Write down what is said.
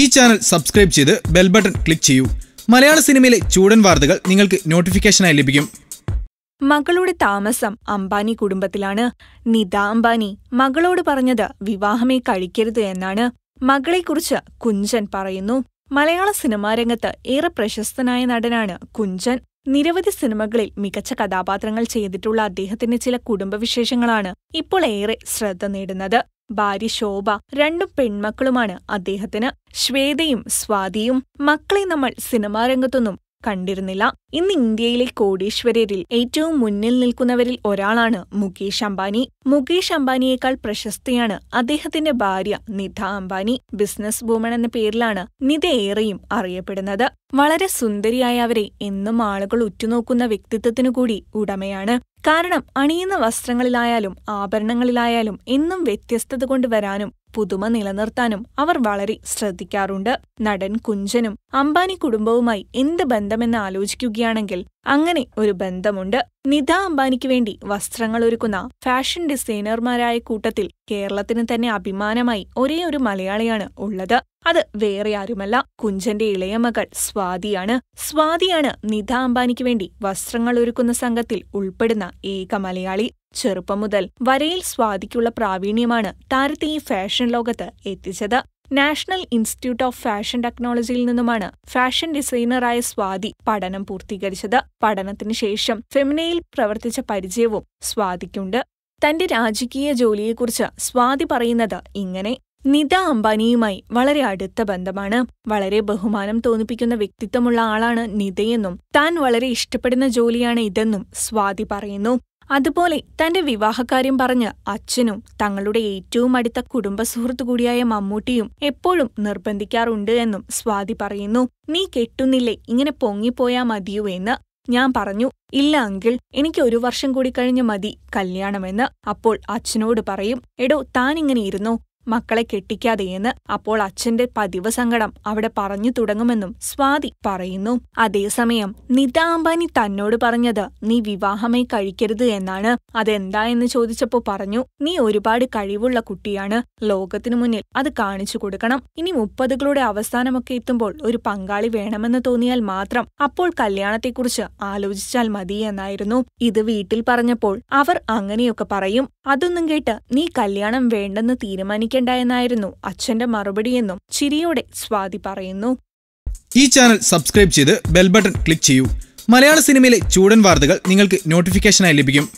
ഈ channel subscribe ചെയ്ത് bell button click ചെയ്യൂ മലയാള സിനിമയിലെ ചൂടൻ വാർത്തകൾ നിങ്ങൾക്ക് നോട്ടിഫിക്കേഷനായി ലഭിക്കും മകളുടെ താമസം അംബാനി കുടുംബത്തിലാണ് നിത അംബാനി മകളോട് പറഞ്ഞത് വിവാഹമേ കഴിക്കരുത് എന്നാണ് മകളെക്കുറിച്ച് കുഞ്ചൻ പറയുന്നു മലയാള സിനിമാ രംഗത്ത് ഏറെ പ്രശസ്തനായ നടനാണ് കുഞ്ചൻ നിരവധി സിനിമകളിൽ മികച്ച കഥാപാത്രങ്ങൾ ചെയ്തിട്ടുള്ള അദ്ദേഹത്തിന്റെ ചില കുടുംബവിശേഷങ്ങളാണ് ഇപ്പോൾ ഏറെ ശ്രദ്ധ നേടുന്നത് ഭാര്യ ശോഭ രണ്ടും പെൺമക്കളുമാണ് അദ്ദേഹത്തിന് ശ്വേതയും സ്വാതിയും മക്കളെ നമ്മൾ സിനിമാ രംഗത്തൊന്നും കണ്ടിരുന്നില്ല ഇന്ന് ഇന്ത്യയിലെ കോടീശ്വരരിൽ ഏറ്റവും മുന്നിൽ നിൽക്കുന്നവരിൽ ഒരാളാണ് മുകേഷ് അംബാനി മുകേഷ് അംബാനിയേക്കാൾ പ്രശസ്തിയാണ് അദ്ദേഹത്തിന്റെ ഭാര്യ നിധ അംബാനി ബിസിനസ് വുമൺ എന്ന പേരിലാണ് നിധ ഏറെയും അറിയപ്പെടുന്നത് വളരെ സുന്ദരിയായ അവരെ എന്നും ആളുകൾ ഉറ്റുനോക്കുന്ന വ്യക്തിത്വത്തിനു കൂടി ഉടമയാണ് കാരണം അണിയുന്ന വസ്ത്രങ്ങളിലായാലും ആഭരണങ്ങളിലായാലും എന്നും വ്യത്യസ്തത കൊണ്ടുവരാനും പുതുമ നിലനിർത്താനും അവർ വളരെ ശ്രദ്ധിക്കാറുണ്ട് നടൻ കുഞ്ചനും അംബാനി കുടുംബവുമായി എന്ത് ബന്ധമെന്ന് ആലോചിക്കുകയാണെങ്കിൽ അങ്ങനെ ഒരു ബന്ധമുണ്ട് നിത അംബാനിക്ക് വേണ്ടി വസ്ത്രങ്ങൾ ഒരുക്കുന്ന ഫാഷൻ ഡിസൈനർമാരായ കൂട്ടത്തിൽ കേരളത്തിന് തന്നെ അഭിമാനമായി ഒരേ ഒരു മലയാളിയാണ് ഉള്ളത് അത് വേറെ ആരുമല്ല കുഞ്ചന്റെ ഇളയ മകൾ സ്വാതിയാണ് സ്വാതിയാണ് നിധ അംബാനിക്ക് വേണ്ടി വസ്ത്രങ്ങൾ ഒരുക്കുന്ന സംഘത്തിൽ ഉൾപ്പെടുന്ന ഏക മലയാളി ചെറുപ്പം മുതൽ വരയിൽ സ്വാതിക്കുള്ള പ്രാവീണ്യമാണ് താരത്തെ ഈ ഫാഷൻ ലോകത്ത് എത്തിച്ചത് നാഷണൽ ഇൻസ്റ്റിറ്റ്യൂട്ട് ഓഫ് ഫാഷൻ ടെക്നോളജിയിൽ നിന്നുമാണ് ഫാഷൻ ഡിസൈനറായ സ്വാതി പഠനം പൂർത്തീകരിച്ചത് പഠനത്തിനു ശേഷം ഫെമിനയിൽ പ്രവർത്തിച്ച പരിചയവും സ്വാതിക്കുണ്ട് തന്റെ രാജകീയ ജോലിയെക്കുറിച്ച് സ്വാതി പറയുന്നത് ഇങ്ങനെ നിത അംബാനിയുമായി വളരെ അടുത്ത ബന്ധമാണ് വളരെ ബഹുമാനം തോന്നിപ്പിക്കുന്ന വ്യക്തിത്വമുള്ള ആളാണ് നിതയെന്നും താൻ വളരെ ഇഷ്ടപ്പെടുന്ന ജോലിയാണ് ഇതെന്നും സ്വാതി പറയുന്നു അതുപോലെ തന്റെ വിവാഹകാര്യം പറഞ്ഞ് അച്ഛനും തങ്ങളുടെ ഏറ്റവും അടുത്ത കുടുംബ സുഹൃത്തു കൂടിയായ മമ്മൂട്ടിയും എപ്പോഴും നിർബന്ധിക്കാറുണ്ട് എന്നും സ്വാതി പറയുന്നു നീ കെട്ടുന്നില്ലേ ഇങ്ങനെ പൊങ്ങിപ്പോയാ മതിയൂ എന്ന് ഞാൻ പറഞ്ഞു ഇല്ല അങ്കിൾ എനിക്ക് ഒരു വർഷം കൂടി കഴിഞ്ഞ് മതി കല്യാണമെന്ന് അപ്പോൾ അച്ഛനോട് പറയും എടോ താൻ ഇങ്ങനെ ഇരുന്നോ മക്കളെ കെട്ടിക്കാതെയെന്ന് അപ്പോൾ അച്ഛന്റെ പതിവ് സങ്കടം അവിടെ പറഞ്ഞു തുടങ്ങുമെന്നും സ്വാതി പറയുന്നു അതേസമയം നിത അംബാനി തന്നോട് പറഞ്ഞത് നീ വിവാഹമായി കഴിക്കരുത് എന്നാണ് അതെന്താ എന്ന് ചോദിച്ചപ്പോൾ പറഞ്ഞു നീ ഒരുപാട് കഴിവുള്ള കുട്ടിയാണ് ലോകത്തിനു മുന്നിൽ അത് കാണിച്ചു കൊടുക്കണം ഇനി മുപ്പതുകളുടെ അവസാനമൊക്കെ എത്തുമ്പോൾ ഒരു പങ്കാളി വേണമെന്ന് തോന്നിയാൽ മാത്രം അപ്പോൾ കല്യാണത്തെക്കുറിച്ച് ആലോചിച്ചാൽ മതി എന്നായിരുന്നു ഇത് വീട്ടിൽ പറഞ്ഞപ്പോൾ അവർ അങ്ങനെയൊക്കെ പറയും അതൊന്നും കേട്ട് നീ കല്യാണം വേണ്ടെന്ന് തീരുമാനിക്കും പേടിക്കണ്ട എന്നായിരുന്നു അച്ഛന്റെ മറുപടിയെന്നും ചിരിയോടെ സ്വാതി പറയുന്നു ഈ ചാനൽ സബ്സ്ക്രൈബ് ചെയ്ത് ബെൽ ബട്ടൺ ക്ലിക്ക് ചെയ്യൂ മലയാള സിനിമയിലെ ചൂടൻ വാർത്തകൾ നിങ്ങൾക്ക് നോട്ടിഫിക്കേഷനായി ലഭിക്കും